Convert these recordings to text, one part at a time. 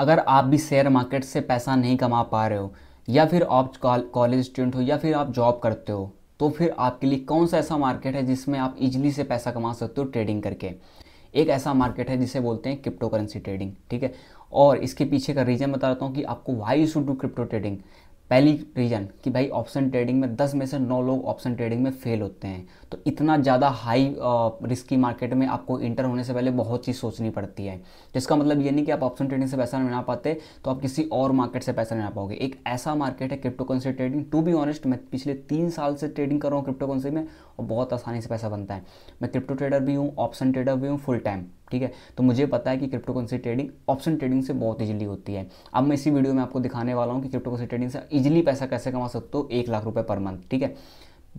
अगर आप भी शेयर मार्केट से पैसा नहीं कमा पा रहे हो या फिर आप कॉलेज स्टूडेंट हो या फिर आप जॉब करते हो तो फिर आपके लिए कौन सा ऐसा मार्केट है जिसमें आप इजीली से पैसा कमा सकते हो ट्रेडिंग करके एक ऐसा मार्केट है जिसे बोलते हैं क्रिप्टो करेंसी ट्रेडिंग ठीक है और इसके पीछे का रीज़न बताता हूँ कि आपको why should do crypto trading पहली रीज़न कि भाई ऑप्शन ट्रेडिंग में 10 में से 9 लोग ऑप्शन ट्रेडिंग में फेल होते हैं तो इतना ज़्यादा हाई रिस्की मार्केट में आपको इंटर होने से पहले बहुत चीज़ सोचनी पड़ती है जिसका मतलब ये नहीं कि आप ऑप्शन ट्रेडिंग से पैसा नहीं ना पाते तो आप किसी और मार्केट से पैसा नहीं बना पाओगे एक ऐसा मार्केट है crypto currency trading to be honest मैं पिछले तीन साल से ट्रेडिंग कर रहा हूँ क्रिप्टो करेंसी में और बहुत आसानी से पैसा बनता है मैं क्रिप्टो ट्रेडर भी हूँ ऑप्शन ट्रेडर भी हूँ फुल टाइम ठीक है तो मुझे पता है कि क्रिप्टो ट्रेडिंग ऑप्शन ट्रेडिंग से बहुत ईजिली होती है अब मैं इसी वीडियो में आपको दिखाने वाला हूँ कि क्रिप्टो ट्रेडिंग से ईजिली पैसा कैसे कमा सकते हो एक लाख रुपये पर मंथ ठीक है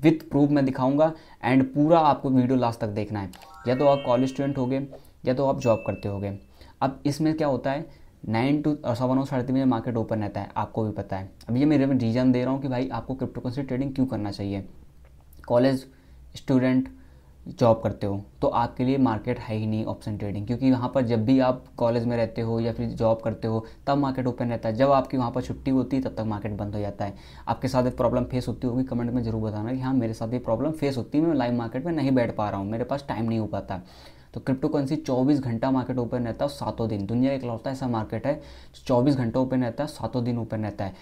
विथ प्रूफ मैं दिखाऊंगा एंड पूरा आपको वीडियो लास्ट तक देखना है या तो आप कॉलेज स्टूडेंट हो गए या तो आप जॉब करते हो अब इसमें क्या होता है नाइन टू सवन और साढ़े तीन बजे मार्केट ओपन रहता है आपको भी पता है अब ये मेरे में रीज़न दे रहा हूँ कि भाई आपको क्रिप्टो ट्रेडिंग क्यों करना चाहिए कॉलेज स्टूडेंट जॉब करते हो तो आपके लिए मार्केट है ही नहीं ऑप्शन ट्रेडिंग क्योंकि वहाँ पर जब भी आप कॉलेज में रहते हो या फिर जॉब करते हो तब मार्केट ओपन रहता है जब आपकी वहाँ पर छुट्टी होती है तब तक मार्केट बंद हो जाता है आपके साथ एक प्रॉब्लम फेस होती होगी कमेंट में ज़रूर बताना कि हाँ मेरे साथ ये प्रॉब्लम फेस होती है मैं लाइव मार्केट में नहीं बैठ पा रहा हूँ मेरे पास टाइम नहीं हो पाता तो क्रिप्टो करेंसी चौबीस घंटा मार्केट ओपन रहता है सातों दिन दुनिया का लौटता ऐसा मार्केट है चौबीस घंटा ओपन रहता है सातों दिन ओपन रहता है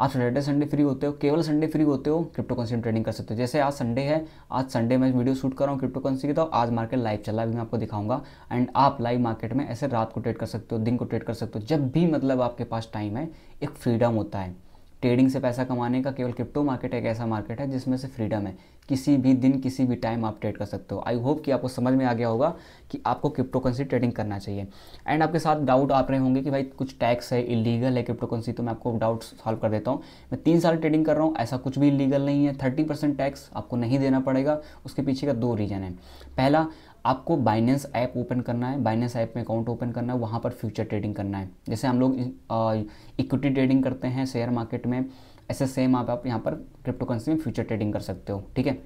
आप सैटरडे संडे फ्री होते हो केवल संडे फ्री होते हो क्रिप्टो करेंसी में ट्रेडिंग कर सकते हो जैसे आज संडे है आज संडे मैं वीडियो शूट कर रहा हूँ क्रिप्टो करेंसी की तो आज मार्केट लाइव चला भी मैं आपको दिखाऊंगा एंड आप लाइव मार्केट में ऐसे रात को ट्रेड कर सकते हो दिन को ट्रेड कर सकते हो जब भी मतलब आपके पास टाइम है एक फ्रीडम होता है ट्रेडिंग से पैसा कमाने का केवल क्रिप्टो मार्केट एक ऐसा मार्केट है जिसमें से फ्रीडम है किसी भी दिन किसी भी टाइम आप ट्रेड कर सकते हो आई होप कि आपको समझ में आ गया होगा कि आपको क्रिप्टोकरेंसी ट्रेडिंग करना चाहिए एंड आपके साथ डाउट आप रहे होंगे कि भाई कुछ टैक्स है इलीगल है क्रिप्टोकरेंसी तो मैं आपको डाउट सॉल्व कर देता हूँ मैं तीन साल ट्रेडिंग कर रहा हूँ ऐसा कुछ भी इलीगल नहीं है थर्टी परसेंट टैक्स आपको नहीं देना पड़ेगा उसके पीछे का दो रीज़न है पहला आपको बाइनेंस ऐप ओपन करना है बाइनेंस ऐप में अकाउंट ओपन करना है वहाँ पर फ्यूचर ट्रेडिंग करना है जैसे हम लोग इक्विटी ट्रेडिंग करते हैं शेयर मार्केट में ऐसे सेम आप, आप यहाँ पर क्रिप्टो करेंसी में फ्यूचर ट्रेडिंग कर सकते हो ठीक है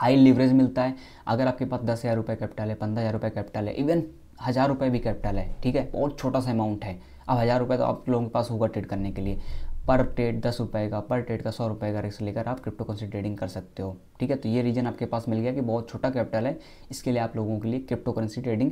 हाई लीवरेज मिलता है अगर आपके पास दस हज़ार रुपये कैपिटल है पंद्रह हज़ार रुपये कैपिटल है इवन हज़ार रुपये भी कैपिटल है ठीक है बहुत छोटा सा अमाउंट है अब हज़ार रुपये तो आप लोगों के पास होगा ट्रेड करने के लिए पर ट्रेड दस रुपये का पर ट्रेड का सौ रुपये का रिस्क लेकर आप क्रिप्टो करेंसी ट्रेडिंग कर सकते हो ठीक है तो ये रीजन आपके पास मिल गया कि बहुत छोटा कैपिटल है इसके लिए आप लोगों के लिए क्रिप्टो करेंसी ट्रेडिंग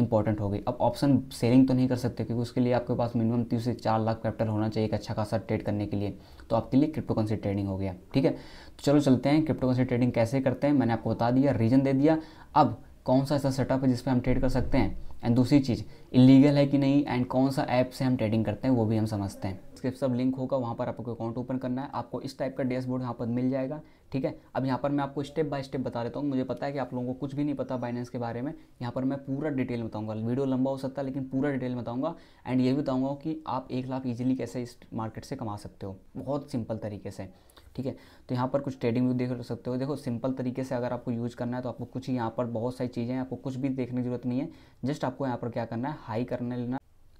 इंपॉर्टेंट हो गई अब ऑप्शन सेलिंग तो नहीं कर सकते क्योंकि उसके लिए आपके पास मिनिमम तीन से चार लाख कैपिटल होना चाहिए एक अच्छा खासा ट्रेड करने के लिए तो आपके लिए क्रिप्टोकरेंसी ट्रेडिंग हो गया ठीक है तो चलो चलते हैं क्रिप्टोकरेंसी ट्रेडिंग कैसे करते हैं मैंने आपको बता दिया रीजन दे दिया अब कौन सा ऐसा सेटअप है जिस पर हम ट्रेड कर सकते हैं एंड दूसरी चीज़ इलीगल है कि नहीं एंड कौन सा ऐप से हम ट्रेडिंग करते हैं वो भी हम समझते हैं सब लिंक होगा वहाँ पर आपको अकाउंट ओपन करना है आपको इस टाइप का डैशबोर्ड यहाँ पर मिल जाएगा ठीक है अब यहाँ पर मैं आपको स्टेप बाय स्टेप बता देता हूँ मुझे पता है कि आप लोगों को कुछ भी नहीं पता बाइनेंस के बारे में यहाँ पर मैं पूरा डिटेल बताऊँगा वीडियो लंबा हो सकता है लेकिन पूरा डिटेल बताऊँगा एंड ये भी बताऊँगा कि आप एक लाख ईजिली कैसे इस मार्केट से कमा सकते हो बहुत सिंपल तरीके से ठीक है तो यहाँ पर कुछ ट्रेडिंग भी देख सकते हो देखो सिंपल तरीके से अगर आपको यूज़ करना है तो आपको कुछ यहाँ पर बहुत सारी चीज़ें हैं आपको कुछ भी देखने की जरूरत नहीं है जस्ट आपको यहाँ पर क्या करना है हाई करने लेना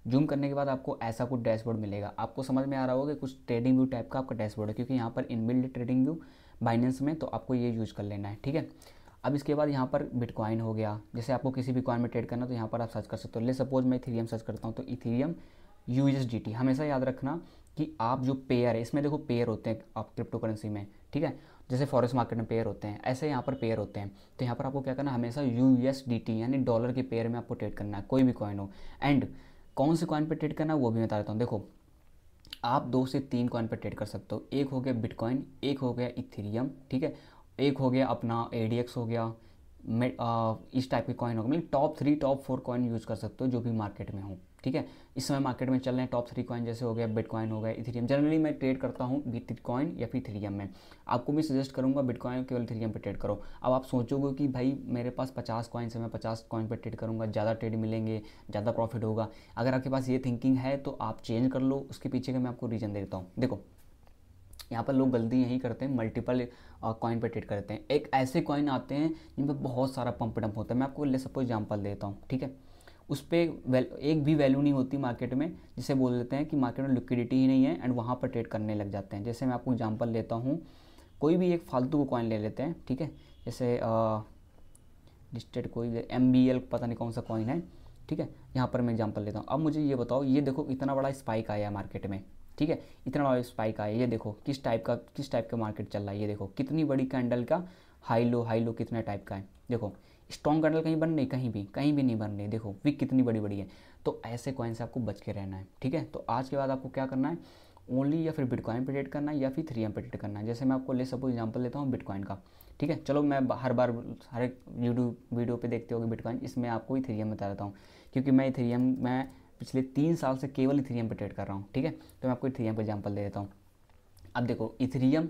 जूम करने के बाद आपको ऐसा कुछ डैशबोर्ड मिलेगा आपको समझ में आ रहा होगा कि कुछ ट्रेडिंग व्यू टाइप का आपका डैशबोर्ड है क्योंकि यहाँ पर इनबिल्ड ट्रेडिंग व्यू बाइनेंस में तो आपको ये यूज़ कर लेना है ठीक है अब इसके बाद यहाँ पर बिटकॉइन हो गया जैसे आपको किसी भी कॉइन में ट्रेड करना तो यहाँ पर आप सर्च कर सकते हो ले सपोज मैं इथीरियम सर्च करता हूँ तो इथीरियम यू हमेशा याद रखना कि आप जो पेयर है इसमें देखो पेयर होते हैं आप क्रिप्टो करेंसी में ठीक है जैसे फॉरेस्ट मार्केट में पेयर होते हैं ऐसे यहाँ पर पेयर होते हैं तो यहाँ पर आपको क्या करना हमेशा यू यानी डॉलर के पेयर में आपको ट्रेड करना है कोई भी कॉइन हो एंड कौन से कॉइन पर ट्रेड करना है वो भी बता देता हूँ देखो आप दो से तीन कॉइन पर ट्रेड कर सकते हो एक हो गया बिटकॉइन एक हो गया इथेरियम ठीक है एक हो गया अपना ए हो गया इस टाइप के कॉइन हो गए मतलब top three top four coin use कर सकते हो जो भी मार्केट में हो ठीक है इस समय मार्केट में चल रहे हैं टॉप थ्री कॉइन जैसे हो गया बिटकॉइन हो गया इथेरियम जनरली मैं ट्रेड करता हूँ बिटकॉइन या फिर इथेरियम में आपको भी सजेस्ट करूँगा बिटकॉइन केवल इथेरियम पर ट्रेड करो अब आप सोचोगे कि भाई मेरे पास पचास कॉइन्स है मैं पचास कॉइन पर ट्रेड करूँगा ज़्यादा ट्रेड मिलेंगे ज़्यादा प्रॉफिट होगा अगर आपके पास ये थिंकिंग है तो आप चेंज कर लो उसके पीछे का मैं आपको रीज़न देता हूँ देखो यहाँ पर लोग गलती यही करते हैं मल्टीपल कॉइन पर ट्रेड करते हैं एक ऐसे कॉइन आते हैं जिन पर बहुत सारा पंप डंप होता है मैं आपको ले सपोज एग्जाम्पल देता हूँ ठीक है उस पर एक भी वैल्यू नहीं होती मार्केट में जिसे बोल देते हैं कि मार्केट में लिक्विडिटी ही नहीं है एंड वहाँ पर ट्रेड करने लग जाते हैं जैसे मैं आपको एग्जाम्पल लेता हूँ कोई भी एक फालतू को कॉइन ले लेते हैं ठीक है जैसे लिस्टेड कोई एम बी एल पता नहीं कौन सा कॉइन है ठीक है यहाँ पर मैं एग्जाम्पल लेता हूँ अब मुझे ये बताओ ये देखो इतना बड़ा स्पाइक आया है मार्केट में ठीक है इतना बड़ा स्पाइक आया ये देखो किस टाइप का किस टाइप का मार्केट चल रहा है ये देखो कितनी बड़ी कैंडल का हाई लो हाई लो कितने टाइप का है देखो स्ट्रॉन्ग कैंडल कहीं बन रही कहीं भी कहीं भी नहीं बन रही देखो विक कितनी बड़ी बड़ी है तो ऐसे कॉइन से आपको बच के रहना है ठीक है तो आज के बाद आपको क्या करना है ओनली या फिर बिटकॉइन पे ट्रेड करना है या फिर थ्री एम पे ट्रेड करना है जैसे मैं आपको ले सपोज एग्जाम्पल लेता हूँ बिटकॉइन का ठीक है चलो मैं हर बार हर एक यूट्यूब वीडियो पे देखते होगे बिटकॉइन इसमें आपको ही थ्री एम बता देता हूँ क्योंकि मैं थ्री एम मैं पिछले तीन साल से केवल थ्री एम पे ट्रेड कर रहा हूँ ठीक है तो मैं आपको थ्री एम पर एग्जाम्पल दे देता हूँ अब देखो इथ्रीएम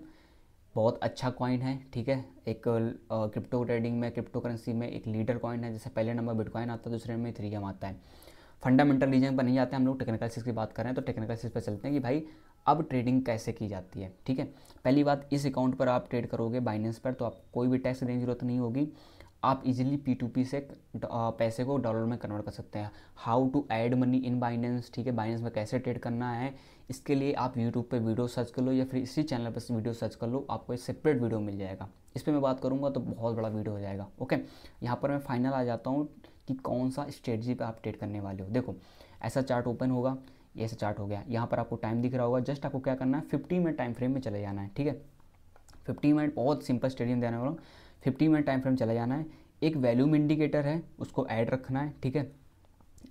बहुत अच्छा कॉइन है ठीक है एक क्रिप्टो ट्रेडिंग में क्रिप्टो करेंसी में एक लीडर कॉइन है जैसे पहले नंबर बिटकॉइन आता है दूसरे में थ्री एम आता है फंडामेंटल रीजन पर नहीं आते हम लोग टेक्निकल चीज़ की बात कर रहे हैं तो टेक्निकल चीज़ पर चलते हैं कि भाई अब ट्रेडिंग कैसे की जाती है ठीक है पहली बात इस अकाउंट पर आप ट्रेड करोगे बाइनेंस पर तो आप कोई भी टैक्स देने की जरूरत नहीं होगी आप इजीली पी टू पी से पैसे को डॉलर में कन्वर्ट कर सकते हैं how to add money in Binance ठीक है बाइनेंस में कैसे ट्रेड करना है इसके लिए आप यूट्यूब पे वीडियो सर्च कर लो या फिर इसी चैनल पर वीडियो सर्च कर लो आपको एक सेपरेट वीडियो मिल जाएगा इस पर मैं बात करूँगा तो बहुत बड़ा वीडियो हो जाएगा ओके यहाँ पर मैं फाइनल आ जाता हूँ कि कौन सा स्ट्रेटजी पर आप ट्रेड करने वाले हो देखो ऐसा चार्ट ओपन होगा ये ऐसा चार्ट हो गया यहाँ पर आपको टाइम दिख रहा होगा जस्ट आपको क्या करना है फिफ्टी मिनट टाइम फ्रेम में चले जाना है ठीक है फिफ्टी मिनट बहुत सिंपल स्टेडियम देने वाला हूँ फिफ्टी मिनट टाइम फ्रेम चला जाना है एक वैल्यूम इंडिकेटर है उसको ऐड रखना है ठीक है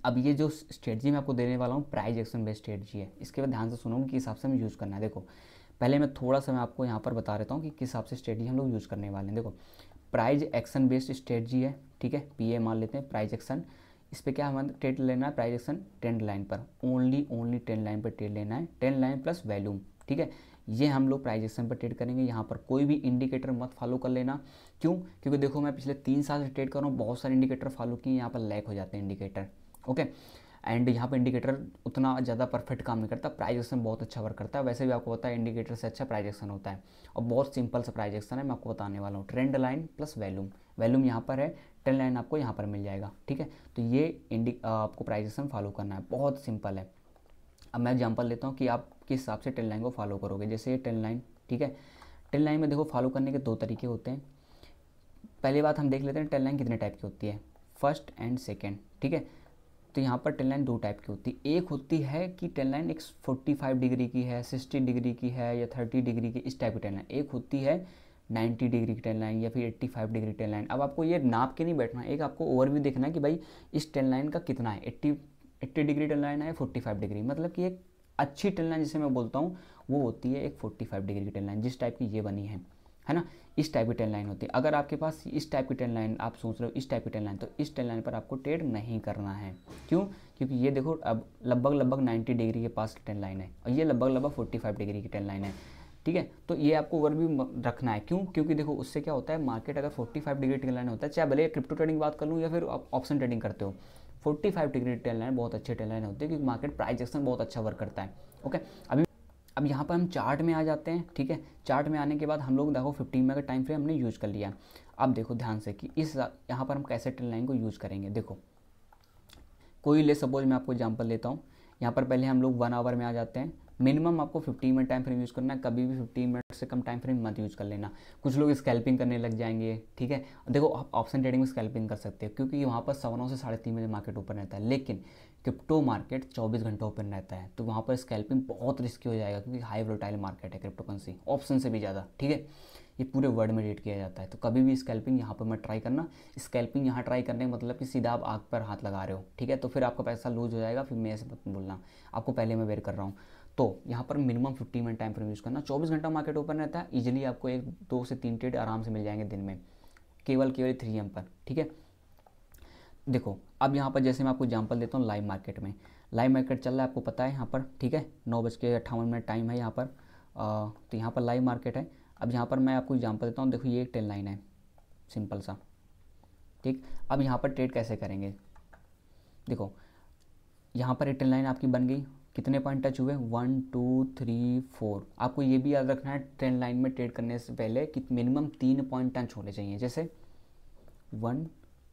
अब ये जो स्ट्रेटजी मैं आपको देने वाला हूँ प्राइज एक्शन बेस्ड स्ट्रेटजी है इसके बाद ध्यान से सुनो कि हिसाब से हमें यूज़ करना है देखो पहले मैं थोड़ा सा मैं आपको यहाँ पर बता देता हूँ कि किस हिसाब से स्ट्रेटजी हम लोग यूज़ करने वाले हैं देखो प्राइज एक्शन बेस्ड स्ट्रेटजी है ठीक है पी मान लेते हैं प्राइज एक्शन इस पर क्या हमें ट्रेड लेना है प्राइज एक्शन ट्रेंड लाइन पर ओनली ओनली ट्रेंड लाइन पर ट्रेड लेना है ट्रेंड लाइन प्लस वैल्यूम ठीक है ये हम लोग प्राइज एक्शन पर ट्रेड करेंगे यहाँ पर कोई भी इंडिकेटर मत फॉलो कर लेना क्यों क्योंकि देखो मैं पिछले तीन साल से ट्रेड कर रहा हूँ बहुत सारे इंडिकेटर फॉलो किए यहाँ पर लैक हो जाते हैं इंडिकेटर ओके एंड यहाँ पर इंडिकेटर उतना ज़्यादा परफेक्ट काम नहीं करता प्राइजेक्शन बहुत अच्छा वर्क करता है वैसे भी आपको पता है इंडिकेटर से अच्छा प्राइजेक्शन होता है और बहुत सिंपल सा प्राइजेक्शन है मैं आपको बताने वाला हूँ trend line plus volume volume यहाँ पर है ट्रेंड लाइन आपको यहाँ पर मिल जाएगा ठीक है तो ये आपको प्राइजेक्शन फॉलो करना है बहुत सिंपल है अब मैं एग्जाम्पल लेता हूँ कि आप किस हिसाब से टेन लाइन को फॉलो करोगे जैसे ये टेन लाइन ठीक है टेन लाइन में देखो फॉलो करने के दो तरीके होते हैं पहली बात हम देख लेते हैं टेन लाइन कितने टाइप की होती है फर्स्ट एंड सेकेंड ठीक है तो यहाँ पर टेन लाइन दो टाइप की होती है एक होती है कि टेन लाइन एक फोर्टी फाइव डिग्री की है सिक्सटी डिग्री की है या थर्टी डिग्री की इस टाइप की टेन लाइन एक होती है नाइन्टी डिग्री की टेन लाइन या फिर eighty five degree ten line अब आपको ये नाप के नहीं बैठना एक आपको ओवर भी देखना है कि भाई इस टेन लाइन का कितना है eighty eighty degree ten line है फोर्टी फाइव डिग्री मतलब कि एक अच्छी टेन लाइन जिसे मैं बोलता हूँ वो होती है एक 45 डिग्री की टेन लाइन जिस टाइप की ये बनी है है ना इस टाइप की टेन लाइन होती है अगर आपके पास इस टाइप की टेन लाइन आप सोच रहे हो इस टाइप की टेन लाइन तो इस टेन लाइन पर आपको ट्रेड नहीं करना है क्यों क्योंकि ये देखो अब लगभग लगभग 90 डिग्री के पास टेन लाइन है और ये लगभग लगभग 45 डिग्री की टेन लाइन है ठीक है तो ये आपको ओवर भी रखना है क्यों क्योंकि देखो उससे क्या होता है मार्केट अगर 45 डिग्री टेन लाइन होता है चाहे भले क्रिप्टो ट्रेडिंग बात कर लूँ या फिर आप ऑप्शन ट्रेडिंग करते हो 45 डिग्री टेल लाइन बहुत अच्छी टेल लाइन होती है क्योंकि मार्केट प्राइस एक्शन बहुत अच्छा वर्क करता है ओके अभी अब यहाँ पर हम चार्ट में आ जाते हैं ठीक है चार्ट में आने के बाद हम लोग देखो 15 मिनट का टाइम फ्रेम हमने यूज़ कर लिया अब देखो ध्यान से कि इस यहाँ पर हम कैसे टेल लाइन को यूज़ करेंगे देखो कोई ले सपोज मैं आपको एग्जाम्पल लेता हूँ यहाँ पर पहले हम लोग वन आवर में आ जाते हैं मिनिमम आपको 15 मिनट टाइम फ्रेम यूज़ करना है कभी भी 15 मिनट से कम टाइम फ्रेम मत यूज़ कर लेना कुछ लोग स्कैल्पिंग करने लग जाएंगे ठीक है देखो आप ऑप्शन ट्रेडिंग में स्कैल्पिंग कर सकते हो क्योंकि वहाँ पर सवा से साढ़े तीन बजे मार्केट ओपन रहता है लेकिन क्रिप्टो मार्केट 24 घंटा ओपन रहता है तो वहाँ पर स्कैल्पिंग बहुत रिस्की हो जाएगा क्योंकि हाई वोटाइल मार्केट है क्रिप्टो करेंसी ऑप्शन से भी ज़्यादा ठीक है ये पूरे वर्ल्ड में रेट किया जाता है तो कभी भी स्कैल्पिंग यहाँ पर मैं ट्राई करना स्कैल्पिंग यहाँ ट्राई करने का मतलब कि सीधा आप आग पर हाथ लगा रहे हो ठीक है तो फिर आपका पैसा लूज हो जाएगा फिर मैं ऐसे बोलना आपको पहले मैं वेयर कर रहा हूँ तो यहाँ पर minimum 15 minute time frame use करना 24 घंटा मार्केट ओपन रहता है इजीली आपको एक दो से तीन ट्रेड आराम से मिल जाएंगे दिन में केवल केवल थ्री एम पर ठीक है देखो अब यहाँ पर जैसे मैं आपको एग्जाम्पल देता हूँ लाइव मार्केट में लाइव मार्केट चल रहा है आपको पता है यहाँ पर ठीक है नौ बज के अट्ठावन मिनट टाइम है यहाँ पर आ, तो यहाँ पर लाइव मार्केट है अब यहाँ पर मैं आपको एग्जाम्पल देता हूँ देखो ये एक टेन लाइन है सिंपल सा ठीक अब यहाँ पर ट्रेड कैसे करेंगे देखो यहाँ पर एक टेन लाइन आपकी बन गई कितने पॉइंट टच हुए वन टू थ्री फोर आपको ये भी याद रखना है ट्रेंड लाइन में ट्रेड करने से पहले कि मिनिमम तीन पॉइंट टच होने चाहिए जैसे वन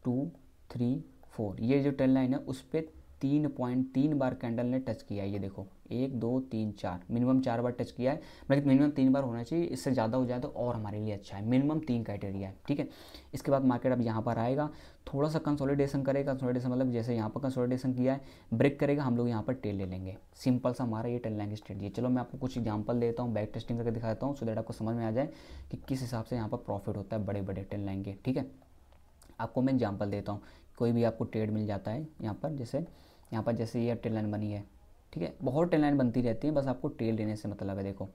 टू थ्री फोर ये जो ट्रेंड लाइन है उस पर तीन पॉइंट तीन बार कैंडल ने टच किया है ये देखो एक दो तीन चार मिनिमम चार बार टच किया है मतलब मिनिमम तीन बार होना चाहिए इससे ज़्यादा हो जाए तो और हमारे लिए अच्छा है मिनिमम तीन क्राइटेरिया है ठीक है इसके बाद मार्केट अब यहाँ पर आएगा थोड़ा सा कंसोलिडेशन करेगा कंसोलिडेशन मतलब जैसे यहाँ पर कंसोलिडेशन किया है ब्रेक करेगा हम लोग यहाँ पर टेल ले लेंगे सिंपल सा हमारा ये टेल लाइन लैंग स्ट्रेटी चलो मैं आपको कुछ एग्जाम्पल देता हूँ बैक टेस्टिंग करके दिखाता हूँ सो दैट आपको समझ में आ जाए कि किस हिसाब से यहाँ पर प्रॉफिट होता है बड़े बड़े टेल लाइन के ठीक है आपको मैं एग्जाम्पल देता हूँ कोई भी आपको ट्रेड मिल जाता है यहाँ पर जैसे यहाँ पर जैसे ये टेल लाइन बनी है ठीक है बहुत टेल लाइन बनती रहती है बस आपको टेल लेने से मतलब है देखो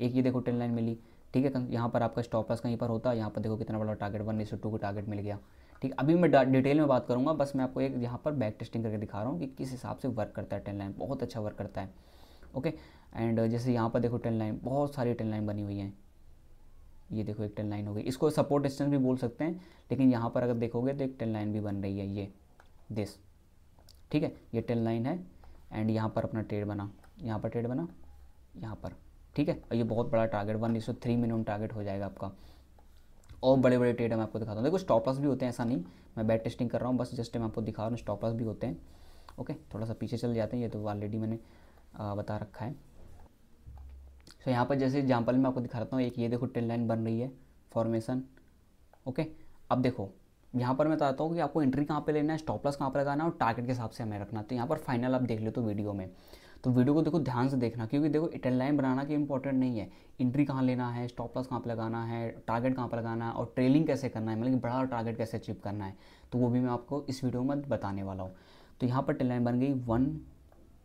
एक ये देखो टेल लाइन मिली ठीक है यहाँ पर आपका स्टॉप लॉस कहीं पर होता है यहाँ पर देखो कितना बड़ा टारगेट वन इस टू का टारगेट मिल गया ठीक अभी मैं डिटेल में बात करूँगा बस मैं आपको एक यहाँ पर बैक टेस्टिंग करके दिखा रहा हूँ कि किस हिसाब से वर्क करता है टेन लाइन बहुत अच्छा वर्क करता है ओके एंड जैसे यहाँ पर देखो टेन लाइन बहुत सारी टेन लाइन बनी हुई हैं ये देखो एक टेन लाइन हो गई इसको सपोर्ट डिस्टेंस भी बोल सकते हैं लेकिन यहाँ पर अगर देखोगे तो एक टेन लाइन भी बन रही है ये दिस ठीक है ये टेल लाइन है एंड यहाँ पर अपना ट्रेड बना यहाँ पर ट्रेड बना यहाँ पर ठीक है और ये बहुत बड़ा target one is three minimum target हो जाएगा आपका और बड़े बड़े ट्रेड मैं आपको दिखाता हूँ देखो स्टॉपलस भी होते हैं ऐसा नहीं मैं बैट टेस्टिंग कर रहा हूँ बस जस्ट मैं आपको दिखा रहा हूँ स्टॉपलस भी होते हैं ओके थोड़ा सा पीछे चल जाते हैं ये तो ऑलरेडी मैंने बता रखा है सो यहाँ पर जैसे एग्जाम्पल मैं आपको दिखाता हूँ एक ये देखो टेन लाइन बन रही है फॉर्मेशन ओके अब देखो यहाँ पर मैं बताता हूँ कि आपको एंट्री कहाँ पे लेना है स्टॉप लॉस कहाँ पे लगाना है और टारगेट के हिसाब से हमें रखना तो यहाँ पर फाइनल आप देख लेते हो वीडियो में तो वीडियो को देखो ध्यान से देखना क्योंकि देखो इटन लाइन बनाना की इंपॉर्टेंट नहीं है इंट्री कहाँ लेना है स्टॉप लॉस कहाँ पर लगाना है टारगेट कहाँ पर लगाना है और ट्रेलिंग कैसे करना है मतलब बड़ा टारगेट कैसे अचीव करना है तो वो भी मैं आपको इस वीडियो में बताने वाला हूँ तो यहाँ पर टेल लाइन बन गई वन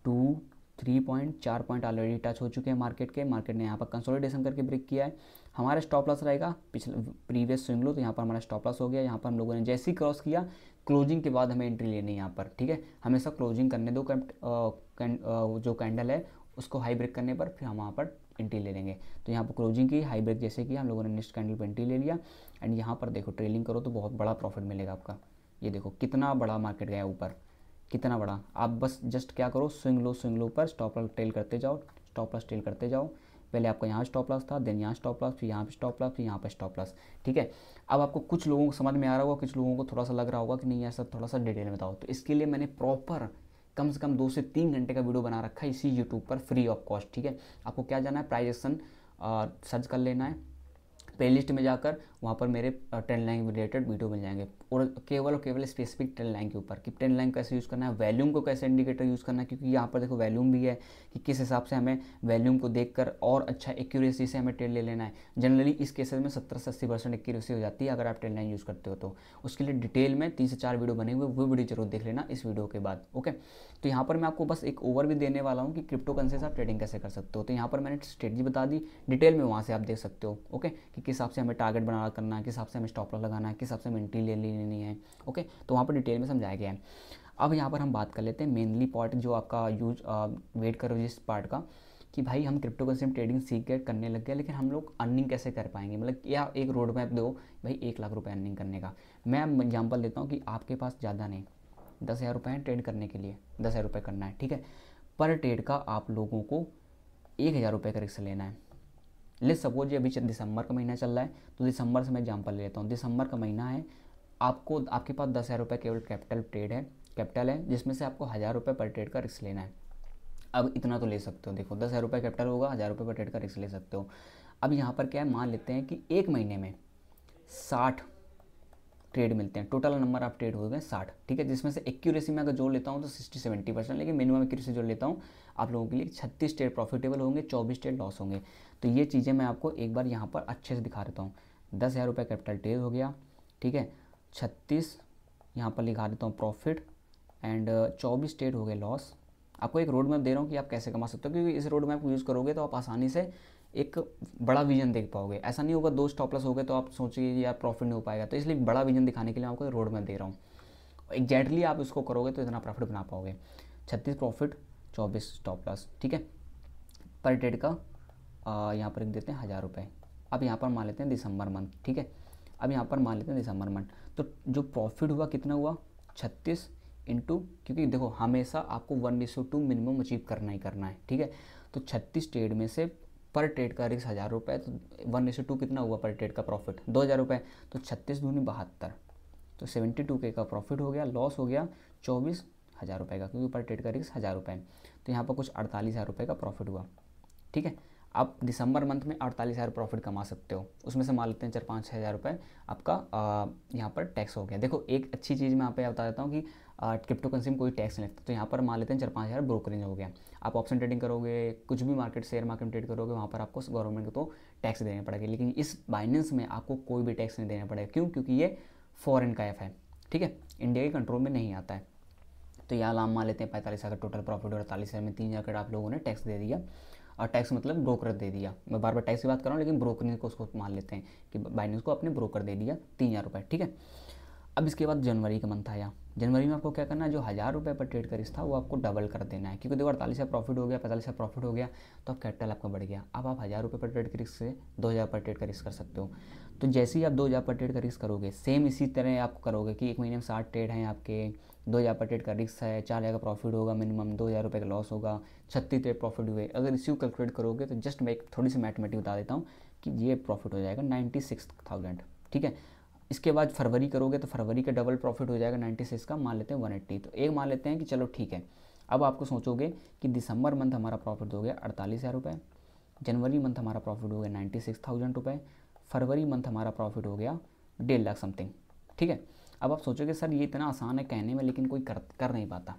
टू थ्री पॉइंट चार पॉइंट ऑलरेडी टच हो चुके हैं मार्केट के मार्केट ने यहाँ पर कंसोलिडेशन करके ब्रेक किया है हमारा स्टॉप लॉस रहेगा पिछले प्रीवियस स्विंग लो तो यहाँ पर हमारा स्टॉप लॉस हो गया यहाँ पर हम लोगों ने जैसे ही क्रॉस किया क्लोजिंग के बाद हमें एंट्री लेनी है यहाँ पर ठीक है हमेशा क्लोजिंग करने दो कैंड जो कैंडल है उसको हाई ब्रेक करने पर फिर हम वहाँ पर एंट्री ले लेंगे तो यहाँ पर क्लोजिंग की हाई ब्रेक जैसे कि हम लोगों ने नेक्स्ट कैंडल पर एंट्री ले लिया एंड यहाँ पर देखो ट्रेलिंग करो तो बहुत बड़ा प्रॉफिट मिलेगा आपका ये देखो कितना बड़ा मार्केट गया ऊपर कितना बड़ा आप बस जस्ट क्या करो स्विंग लो स्विंग लो पर स्टॉप लॉस ट्रेल करते जाओ स्टॉप लॉस ट्रेल करते जाओ पहले आपका यहाँ स्टॉप लॉस था देन यहाँ स्टॉप लॉस फिर यहाँ पर स्टॉप लॉस फिर यहाँ पर स्टॉप लॉस ठीक है अब आपको कुछ लोगों को समझ में आ रहा होगा कुछ लोगों को थोड़ा सा लग रहा होगा कि नहीं यार सर थोड़ा सा डिटेल में बताओ तो इसके लिए मैंने प्रॉपर कम से कम दो से तीन घंटे का वीडियो बना रखा है इसी यूट्यूब पर फ्री ऑफ कॉस्ट ठीक है आपको क्या जाना है प्राइजेक्शन सर्च कर लेना है लिस्ट में जाकर वहाँ पर मेरे ट्रेंड लाइन रिलेटेड वीडियो मिल जाएंगे और केवल और केवल स्पेसिफिक ट्रेंड लाइन के ऊपर कि ट्रेंड लाइन कैसे यूज़ करना है वैल्यूम को कैसे इंडिकेटर यूज़ करना है क्योंकि यहाँ पर देखो वैल्यूम भी है कि किस हिसाब से हमें वैल्यूम को देख और अच्छा एक्यूरेसी से हमें ट्रेंड ले लेना है जनरली इस केसेज में सत्तर से अस्सी परसेंट एक्यूरेसी हो जाती है अगर आप ट्रेंड लाइन यूज़ करते हो तो उसके लिए डिटेल में तीन से चार वीडियो बने हुए वो वीडियो जरूर देख लेना इस वीडियो के बाद ओके तो यहाँ पर मैं आपको बस एक ओवर भी देने वाला हूँ कि क्रिप्टो करेंसी से आप ट्रेडिंग कैसे कर सकते हो तो यहाँ पर मैंने स्ट्रेटजी बता दी डिटेल में वहाँ से आप देख सकते हो ओके कि किस हिसाब से हमें टारगेट बना करना है किस हिसाब से हमें स्टॉप लॉस लगाना है किस हिसाब से हमें एंट्री ले लेनी है ओके तो वहाँ पर डिटेल में समझाया गया है अब यहाँ पर हम बात कर लेते हैं मेनली पार्ट जो आपका यूज वेट करो जिस पार्ट का कि भाई हम क्रिप्टो करेंसी में ट्रेडिंग सीख गए करने लग गए लेकिन हम लोग अर्निंग कैसे कर पाएंगे मतलब या एक रोड मैप दो भाई एक लाख रुपये अर्निंग करने का मैं एग्जाम्पल देता हूँ कि आपके पास ज़्यादा नहीं दस हज़ार रुपये हैं ट्रेड करने के लिए दस हज़ार रुपये करना है ठीक है पर ट्रेड का आप लोगों को एक हज़ार रुपये का रिक्स लेना है ले सपोज ये अभी दिसंबर का महीना चल रहा है तो दिसंबर से मैं एग्जाम्पल ले लेता हूँ दिसंबर का महीना है आपको आपके पास दस हज़ार रुपये केवल कैपिटल ट्रेड है कैपिटल है जिसमें से आपको हज़ार रुपये पर ट्रेड का रिस्क लेना है अब इतना तो ले सकते हो देखो दस हज़ार रुपये कैपिटल होगा हज़ार रुपये पर ट्रेड का रिस्क ले सकते हो अब यहाँ पर क्या है मान लेते हैं कि एक महीने में साठ ट्रेड मिलते हैं टोटल नंबर ऑफ ट्रेड हो गए साठ ठीक है जिसमें से एक्यूरेसी में अगर जोड़ लेता हूँ तो सिक्सटी सेवेंटी परसेंट लेकिन मिनिमम एक्यूरेसी जोड़ लेता हूँ आप लोगों के लिए छत्तीस ट्रेड प्रॉफिटेबल होंगे चौबीस ट्रेड लॉस होंगे तो ये चीज़ें मैं आपको एक बार यहाँ पर अच्छे से दिखा देता हूँ दस हज़ार रुपये कैपिटल टेज हो गया ठीक है छत्तीस यहाँ पर लिखा देता हूँ प्रॉफिट एंड चौबीस स्टेट हो गए लॉस आपको एक रोड मैप दे रहा हूँ कि आप कैसे कमा सकते हो क्योंकि इस रोड मैप को यूज़ करोगे तो आप आसानी से एक बड़ा विजन देख पाओगे ऐसा नहीं होगा दो स्टॉप लॉस हो गए तो आप कि यार प्रॉफिट नहीं हो पाएगा तो इसलिए बड़ा विजन दिखाने के लिए आपको रोड मैप दे रहा हूँ एग्जैक्टली आप इसको करोगे तो इतना प्रॉफिट बना पाओगे छत्तीस प्रॉफिट चौबीस स्टॉप लॉस ठीक है पर ट्रेड का यहाँ पर लिख देते हैं हज़ार रुपये अब यहाँ पर मान लेते हैं दिसंबर मंथ ठीक है अब यहाँ पर मान लेते हैं दिसंबर मंथ तो जो प्रॉफिट हुआ कितना हुआ छत्तीस इंटू क्योंकि देखो हमेशा आपको one ratio two minimum achieve करना ही करना है ठीक है तो छत्तीस ट्रेड में से पर ट्रेड का रिक्स हज़ार रुपये तो वन रेसो टू कितना हुआ पर ट्रेड का प्रॉफिट दो हज़ार रुपये तो छत्तीस दूनी बहत्तर तो सेवेंटी टू के का प्रॉफिट हो गया लॉस हो गया चौबीस हज़ार रुपये का क्योंकि पर ट्रेड का रिक्स हज़ार रुपये तो यहाँ पर कुछ अड़तालीस हज़ार रुपये का प्रॉफिट हुआ ठीक है आप दिसंबर मंथ में अड़तालीस हज़ार प्रॉफिट कमा सकते हो उसमें से मान लेते हैं चार पाँच छः हज़ार रुपये आपका यहाँ पर टैक्स हो गया देखो एक अच्छी चीज़ मैं यहाँ बता देता हूँ कि क्रिप्टो करेंसी में कोई टैक्स नहीं लगता तो यहाँ पर मान लेते हैं चार पाँच हज़ार ब्रोकरेज हो गया आप ऑप्शन ट्रेडिंग करोगे कुछ भी मार्केट शेयर मार्केट ट्रेड करोगे वहाँ पर आपको गवर्नमेंट को तो टैक्स देने पड़ेगा लेकिन इस बाइनेंस में आपको कोई भी टैक्स नहीं देना पड़ेगा क्यों क्योंकि ये फॉरन का ऐप है ठीक है इंडिया के कंट्रोल में नहीं आता है तो यहाँ लाभ मान लेते हैं पैंतालीस हज़ार टोटल प्रॉफिट और अड़तालीस हज़ार में तीन हज़ार आप लोगों ने टैक्स दे दिया और टैक्स मतलब ब्रोकर दे दिया मैं बार बार टैक्स की बात कर रहा हूँ लेकिन ब्रोकर को उसको मान लेते हैं कि बाइनेंस को अपने ब्रोकर दे दिया तीन हज़ार रुपये ठीक है अब इसके बाद जनवरी का मंथ आया जनवरी में आपको क्या करना है जो हज़ार रुपये पर ट्रेड करीस था वो आपको डबल कर देना है क्योंकि देखो अड़तालीस हज़ार प्रॉफिट हो गया पैंतालीस हज़ार प्रॉफिट हो गया तो अब कैपिटल आपका बढ़ गया अब आप हज़ार रुपये पर ट्रेड कर से दो हज़ार पर ट्रेड रिस्क कर सकते हो तो जैसे ही आप दो हज़ार पर ट्रेड रिस्क करोगे सेम इसी तरह आप करोगे कि एक महीने में साठ ट्रेड हैं आपके दो हज़ार पर ट्रेड का रिस्क है चार हज़ार का प्रॉफिट होगा मिनिमम दो हज़ार रुपये का लॉस होगा छत्तीस ट्रेड प्रॉफिट हुए अगर इसी को कैलकुलेट करोगे तो जस्ट मैं एक थोड़ी सी मैथमेटिक बता देता हूँ कि ये प्रॉफिट हो जाएगा नाइन्टी सिक्स थाउजेंड ठीक है इसके बाद फरवरी करोगे तो फरवरी का डबल प्रॉफिट हो जाएगा नाइन्टी सिक्स का मान लेते हैं वन एट्टी तो एक मान लेते हैं कि चलो ठीक है अब आपको सोचोगे कि दिसंबर मंथ हमारा प्रॉफिट हो गया अड़तालीस हज़ार रुपये जनवरी मंथ हमारा प्रॉफिट हो गया नाइन्टी सिक्स थाउजेंड रुपये फरवरी मंथ हमारा प्रॉफिट हो गया डेढ़ लाख समथिंग ठीक है अब आप सोचोगे सर ये इतना आसान है कहने में लेकिन कोई कर कर नहीं पाता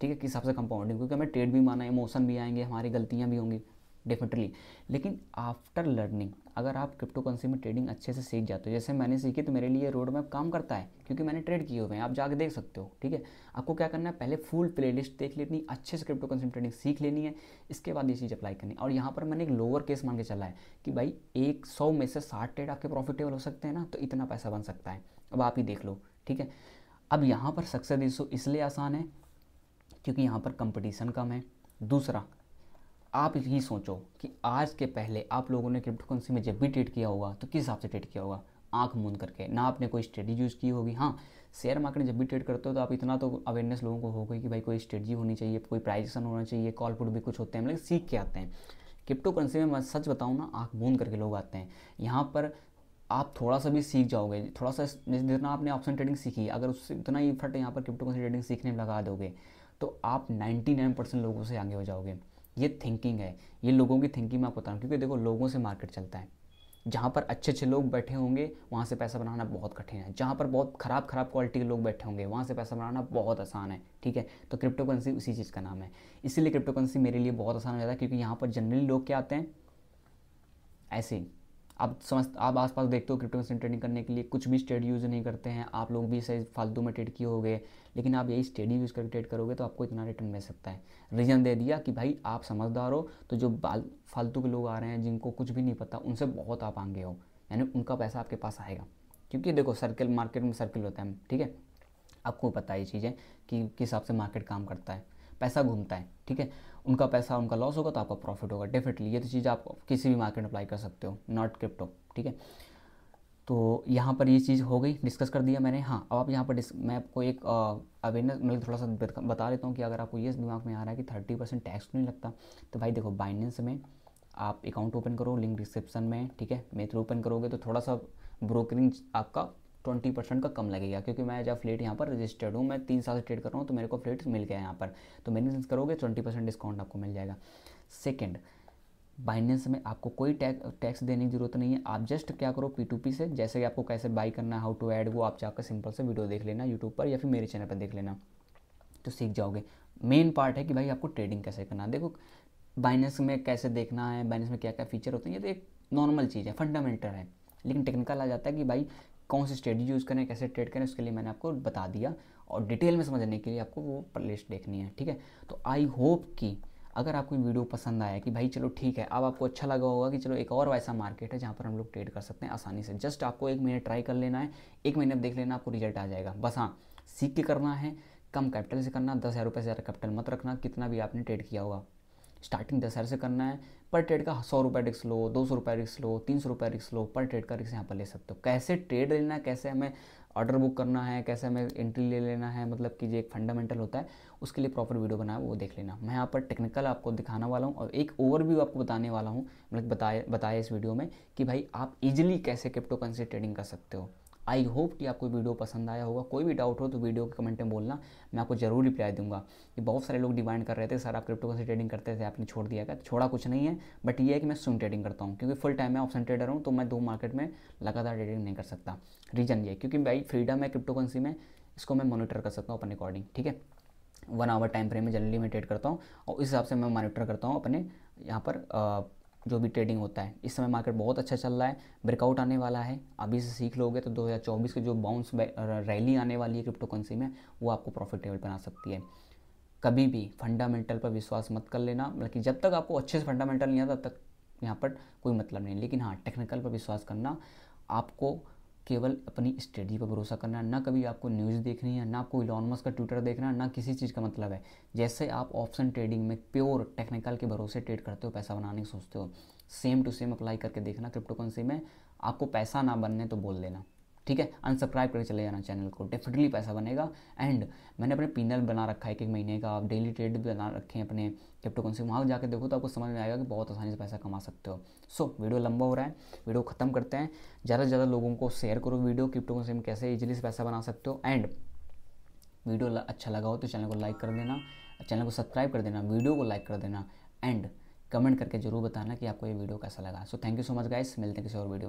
ठीक है किस हिसाब से कंपाउंडिंग क्योंकि हमें ट्रेड भी माना इमोशन भी आएंगे हमारी गलतियाँ भी होंगी डेफिनेटली लेकिन आफ्टर लर्निंग अगर आप क्रिप्टो करेंसी में ट्रेडिंग अच्छे से सीख जाते हो जैसे मैंने सीखी तो मेरे लिए रोड मैप काम करता है क्योंकि मैंने ट्रेड किए हुए हैं आप जाके देख सकते हो ठीक है आपको क्या करना है पहले फुल प्लेलिस्ट देख लेनी अच्छे से क्रिप्टो करेंसी ट्रेडिंग सीख लेनी है इसके बाद ये चीज़ अप्लाई करनी और यहाँ पर मैंने एक लोअर केस मान के चला है कि भाई एक सौ में से साठ ट्रेड आपके प्रॉफिटेबल हो सकते हैं ना तो इतना पैसा बन सकता है अब आप ही देख लो ठीक है अब यहाँ पर सक्सेस रेशो इसलिए आसान है क्योंकि यहाँ पर कंपटीशन कम है दूसरा आप यही सोचो कि आज के पहले आप लोगों ने क्रिप्टो करेंसी में जब भी ट्रेड किया होगा तो किस हिसाब से ट्रेड किया होगा आंख मूंद करके ना आपने कोई स्ट्रेटी यूज़ की होगी हाँ शेयर मार्केट जब भी ट्रेड करते हो तो आप इतना तो अवेयरनेस लोगों को हो गई कि भाई कोई स्ट्रेटजी होनी चाहिए कोई प्राइजेशन होना चाहिए कॉल पुट भी कुछ होते हैं मतलब सीख के आते हैं क्रिप्टो करेंसी में सच बताऊँ ना आँख मूंद करके लोग आते हैं यहाँ पर आप थोड़ा सा भी सीख जाओगे थोड़ा सा जितना आपने ऑप्शन ट्रेडिंग सीखी अगर उससे उतना ही इफर्ट यहाँ पर क्रिप्टो करेंसी ट्रेडिंग सीखने में लगा दोगे तो आप 99 परसेंट लोगों से आगे हो जाओगे ये थिंकिंग है ये लोगों की थिंकिंग मैं आपको बता रहा हूँ क्योंकि देखो लोगों से मार्केट चलता है जहाँ पर अच्छे अच्छे लोग बैठे होंगे वहाँ से पैसा बनाना बहुत कठिन है जहाँ पर बहुत ख़राब ख़राब क्वालिटी के लोग बैठे होंगे वहाँ से पैसा बनाना बहुत आसान है ठीक है तो क्रिप्टो करेंसी उसी चीज़ का नाम है इसीलिए क्रिप्टो करेंसी मेरे लिए बहुत आसान हो जाता है क्योंकि यहाँ पर जनरली लोग क्या आते हैं ऐसे आप समझ आप आसपास देखते हो क्रिप्टो में ट्रेडिंग करने के लिए कुछ भी स्टेड यूज़ नहीं करते हैं आप लोग भी सही फालतू में ट्रेड किए हो गए लेकिन आप यही स्टेडी यूज़ करके ट्रेड करोगे तो आपको इतना रिटर्न मिल सकता है रीज़न दे दिया कि भाई आप समझदार हो तो जो फालतू के लोग आ रहे हैं जिनको कुछ भी नहीं पता उनसे बहुत आप आगे हो यानी उनका पैसा आपके पास आएगा क्योंकि देखो सर्किल मार्केट में सर्किल होता है ठीक है आपको पता है ये चीज़ें कि किस हिसाब से मार्केट काम करता है पैसा घूमता है ठीक है उनका पैसा उनका लॉस होगा तो आपका प्रॉफिट होगा डेफिनेटली ये तो चीज़ आप किसी भी मार्केट में अप्लाई कर सकते हो नॉट क्रिप्टो ठीक है तो यहाँ पर ये चीज़ हो गई डिस्कस कर दिया मैंने हाँ अब आप यहाँ पर मैं आपको एक अवेयरनेस मतलब थोड़ा सा बता देता हूँ कि अगर आपको ये दिमाग में आ रहा है कि थर्टी परसेंट टैक्स नहीं लगता तो भाई देखो बाइनेंस में आप अकाउंट ओपन करो लिंक डिस्क्रिप्शन में ठीक है मेरे थ्रू ओपन करोगे तो थोड़ा सा ब्रोकरिंग आपका ट्वेंटी परसेंट का कम लगेगा क्योंकि मैं जब फ्लेट यहाँ पर रजिस्टर्ड हूँ मैं तीन साल से ट्रेड कर रहा हूँ तो मेरे को फ्लेट मिल गया यहाँ पर तो मेनटेनेंस करोगे ट्वेंटी परसेंट डिस्काउंट आपको मिल जाएगा सेकेंड बाइनेंस में आपको कोई टैक्स टैक्स देने की जरूरत नहीं है आप जस्ट क्या करो पी टू पी से जैसे कि आपको कैसे बाई करना हाउ टू ऐड वो आप जाकर सिंपल से वीडियो देख लेना यूट्यूब पर या फिर मेरे चैनल पर देख लेना तो सीख जाओगे मेन पार्ट है कि भाई आपको ट्रेडिंग कैसे करना है देखो बाइनेंस में कैसे देखना है बाइनेंस में क्या क्या फीचर होते हैं ये तो एक नॉर्मल चीज़ है फंडामेंटल है लेकिन टेक्निकल आ जाता है कि भाई कौन सी स्ट्रेटी यूज़ करें कैसे ट्रेड करें उसके लिए मैंने आपको बता दिया और डिटेल में समझने के लिए आपको वो लिस्ट देखनी है ठीक है तो आई होप कि अगर आपको वीडियो पसंद आया कि भाई चलो ठीक है अब आपको अच्छा लगा होगा कि चलो एक और वैसा मार्केट है जहाँ पर हम लोग ट्रेड कर सकते हैं आसानी से जस्ट आपको एक महीने ट्राई कर लेना है एक महीने देख लेना आपको रिजल्ट आ जाएगा बस हाँ सीख के करना है कम कैपिटल से करना दस हज़ार रुपये से ज़्यादा कैपिटल मत रखना कितना भी आपने ट्रेड किया होगा स्टार्टिंग दस हज़ार से करना है पर ट्रेड का सौ रुपये रिक्स लो दो सौ रुपये रिक्स लो तीन सौ रुपये रिक्स लो पर ट्रेड का रिक्स यहाँ पर ले सकते हो कैसे ट्रेड लेना है कैसे हमें ऑर्डर बुक करना है कैसे हमें एंट्री ले लेना है मतलब कि जो एक फंडामेंटल होता है उसके लिए प्रॉपर वीडियो बनाया वो देख लेना मैं यहाँ पर टेक्निकल आपको दिखाने वाला हूँ और एक ओवरव्यू आपको बताने वाला हूँ मतलब बताया बताया इस वीडियो में कि भाई आप इजिली कैसे क्रिप्टो करेंसी ट्रेडिंग कर सकते हो आई होप कि आपको वीडियो पसंद आया होगा कोई भी डाउट हो तो वीडियो के कमेंट में बोलना मैं आपको जरूर रिप्लाई दूंगा कि बहुत सारे लोग डिमांड कर रहे थे सर आप क्रिप्टो करेंसी ट्रेडिंग करते थे आपने छोड़ दिया क्या छोड़ा कुछ नहीं है बट ये है कि मैं स्विंग ट्रेडिंग करता हूँ क्योंकि फुल टाइम मैं ऑप्शन ट्रेडर हूँ तो मैं दो मार्केट में लगातार ट्रेडिंग नहीं कर सकता रीजन ये क्योंकि भाई फ्रीडम है क्रिप्टो करेंसी में इसको मैं मॉनिटर कर सकता हूँ अपने अकॉर्डिंग ठीक है वन आवर टाइम फ्रेम में जनरली मैं ट्रेड करता हूँ और इस हिसाब से मैं मॉनिटर करता हूँ अपने यहाँ पर जो भी ट्रेडिंग होता है इस समय मार्केट बहुत अच्छा चल रहा है ब्रेकआउट आने वाला है अभी से सीख लोगे तो 2024 के जो बाउंस रैली आने वाली है क्रिप्टो करेंसी में वो आपको प्रॉफिटेबल बना सकती है कभी भी फंडामेंटल पर विश्वास मत कर लेना बल्कि जब तक आपको अच्छे से फंडामेंटल नहीं आता तब तक यहाँ पर कोई मतलब नहीं लेकिन हाँ टेक्निकल पर विश्वास करना आपको केवल अपनी स्टडी पर भरोसा करना ना कभी आपको न्यूज़ देखनी है ना आपको लॉनमस का ट्विटर देखना ना किसी चीज़ का मतलब है जैसे आप ऑप्शन ट्रेडिंग में प्योर टेक्निकल के भरोसे ट्रेड करते हो पैसा बनाने की सोचते हो सेम टू सेम अप्लाई करके देखना क्रिप्टोकरेंसी में आपको पैसा ना बनने तो बोल देना ठीक है अनसब्सक्राइब करके चले जाना चैनल को डेफिनेटली पैसा बनेगा एंड मैंने अपने पिनल बना रखा है एक एक महीने का आप डेली ट्रेड भी बना रखे हैं अपने क्रिप्टो से वहाँ जाकर देखो तो आपको समझ में आएगा कि बहुत आसानी से पैसा कमा सकते हो सो so, वीडियो लंबा हो रहा है वीडियो ख़त्म करते हैं ज़्यादा से ज़्यादा लोगों को शेयर करो वीडियो क्रिप्टो करेंसी में कैसे ईजिली से पैसा बना सकते हो एंड वीडियो अच्छा लगा हो तो चैनल को लाइक कर देना चैनल को सब्सक्राइब कर देना वीडियो को लाइक कर देना एंड कमेंट करके जरूर बताना कि आपको ये वीडियो कैसा लगा so thank you so much guys मिलते हैं किसी और वीडियो में